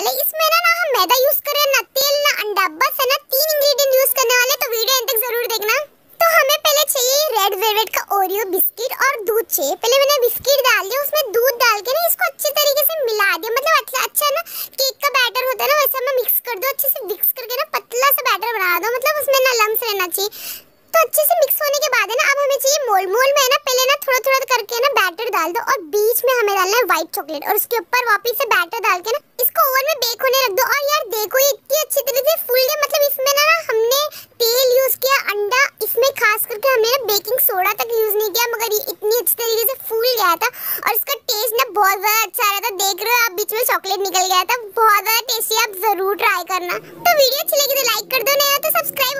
वाले इसमें ना ना हम मैदा यूज कर रहे हैं ना तेल ना अंडा बस है ना तीन इंग्रेडिएंट यूज करने वाले तो वीडियो एंड तक जरूर देखना तो हमें पहले चाहिए रेड वेलवेट का ओरियो बिस्किट और दूध चाहिए पहले मैंने बिस्किट डाल दिया उसमें दूध डाल के ना इसको अच्छे तरीके से मिला दिया मतलब अच्छा अच्छा ना केक का बैटर होता है ना वैसे मैं मिक्स कर दो अच्छे से मिक्स करके ना पतला सा बैटर बना दो मतलब उसमें ना लम्स रहना चाहिए तो अच्छे से मिक्स होने के बाद है ना अब हमें चाहिए मोल मोल में है ना पहले ना थोड़ा थोड़ा करके ना बैटर डाल दो और बीच में हमें डालना है व्हाइट चॉकलेट और उसके ऊपर वापस से बैटर डाल के ना बेकिंग सोडा तक यूज़ नहीं किया मगर ये इतनी अच्छी तरीके से फूल गया था और इसका टेस्ट ना बहुत ज़्यादा अच्छा आ रहा था देख रहे हो आप बीच में चॉकलेट निकल गया था बहुत ज़्यादा टेस्टी आप ज़रूर ट्राई करना तो वीडियो अच्छी लगी तो लाइक कर दो नहीं तो सब्सक्राइब